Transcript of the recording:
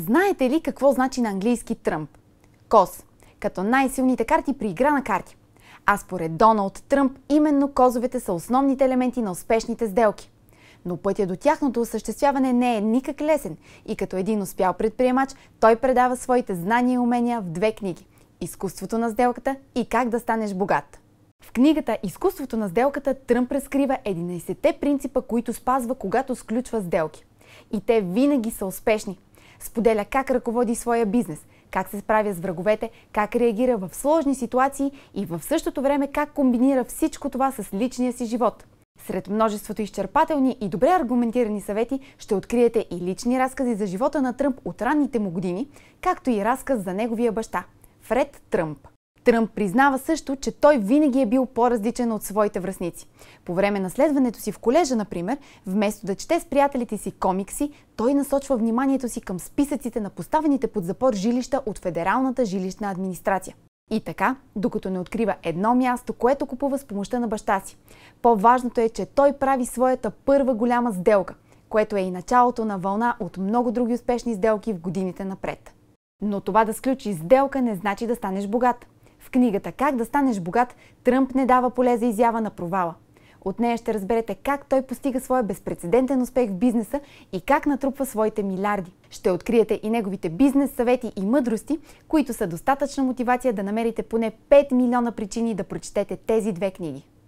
Знаете ли какво значи на английски Тръмп? Коз, като най-силните карти при игра на карти. А според Доналд Тръмп, именно козовете са основните елементи на успешните сделки. Но пътя до тяхното осъществяване не е никак лесен и като един успял предприемач, той предава своите знания и умения в две книги – Изкуството на сделката и Как да станеш богат. В книгата Изкуството на сделката Тръмп разкрива 11-те принципа, които спазва, когато сключва сделки. И те винаги са успешни – Споделя как ръководи своя бизнес, как се справя с враговете, как реагира в сложни ситуации и в същото време как комбинира всичко това с личния си живот. Сред множеството изчерпателни и добре аргументирани съвети ще откриете и лични разкази за живота на Тръмп от ранните му години, както и разказ за неговия баща – Фред Тръмп. Тръмп признава също, че той винаги е бил по-различен от своите връзници. По време на следването си в колежа, например, вместо да чете с приятелите си комикси, той насочва вниманието си към списъците на поставените под запор жилища от Федералната жилищна администрация. И така, докато не открива едно място, което купува с помощта на баща си. По-важното е, че той прави своята първа голяма сделка, което е и началото на вълна от много други успешни сделки в годините напред. Но това да сключи сделка не значи да станеш богат книгата «Как да станеш богат» Тръмп не дава поле за изява на провала. От нея ще разберете как той постига своя безпредседентен успех в бизнеса и как натрупва своите милиарди. Ще откриете и неговите бизнес съвети и мъдрости, които са достатъчна мотивация да намерите поне 5 милиона причини да прочетете тези две книги.